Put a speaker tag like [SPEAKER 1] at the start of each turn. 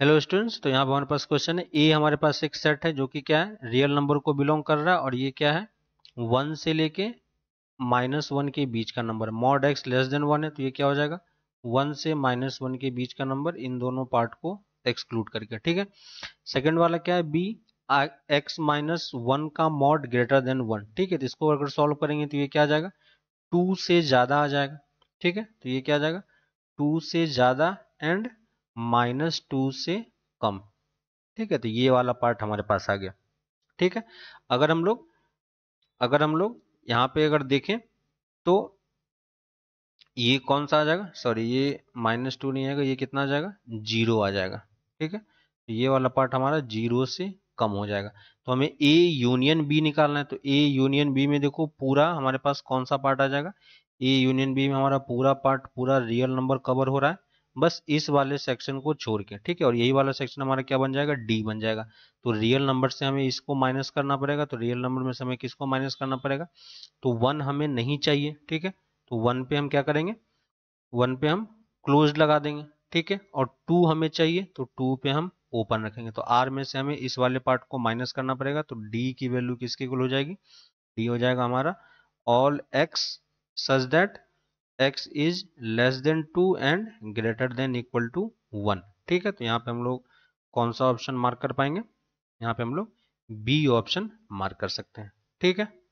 [SPEAKER 1] hello students तो यहाँ पर हमारे पास क्वेश्चन है ए हमारे पास एक सेट है जो कि क्या है रियल नंबर को बिलोंग कर रहा है और ये क्या है वन से लेके माइनस वन के बीच का number mod x less than one है तो ये क्या हो जाएगा वन से माइनस वन के बीच का नंबर इन दोनों पार्ट को एक्सक्लूड करके ठीक है सेकेंड वाला क्या है बी एक्स माइनस वन का मॉड ग्रेटर देन वन ठीक है तो इसको अगर सॉल्व करेंगे तो ये क्या आ जाएगा टू से ज़्यादा आ जाएगा ठीक है तो ये क्या आ जाएगा टू से ज़्यादा एंड माइनस टू से कम ठीक है तो ये वाला पार्ट हमारे पास आ गया ठीक है अगर हम लोग अगर हम लोग यहाँ पे अगर देखें तो ये कौन सा आ जाएगा सॉरी ये माइनस टू नहीं आएगा ये कितना आ जाएगा जीरो आ जाएगा ठीक है तो ये वाला पार्ट हमारा जीरो से कम हो जाएगा तो हमें ए यूनियन बी निकालना है तो ए यूनियन बी में देखो पूरा हमारे पास कौन सा पार्ट आ जाएगा ए यूनियन बी में हमारा पूरा पार्ट पूरा रियल नंबर कवर हो रहा है बस इस वाले सेक्शन को छोड़ के ठीक है और यही वाला सेक्शन हमारा क्या बन जाएगा डी बन जाएगा तो रियल नंबर से हमें इसको माइनस करना पड़ेगा तो रियल नंबर में से हमें किसको माइनस करना पड़ेगा तो वन हमें नहीं चाहिए ठीक है तो वन पे हम क्या करेंगे वन पे हम क्लोज लगा देंगे ठीक है और टू हमें चाहिए तो टू पे हम ओपन रखेंगे तो आर में से हमें इस वाले पार्ट को माइनस करना पड़ेगा तो डी की वैल्यू किसके हो जाएगी डी हो जाएगा हमारा all x such that x is less than two and greater than equal to one ठीक है तो यहाँ पे हम लोग कौन सा ऑप्शन मार्क कर पाएंगे यहाँ पे हम लोग बी ऑप्शन मार्क कर सकते हैं ठीक है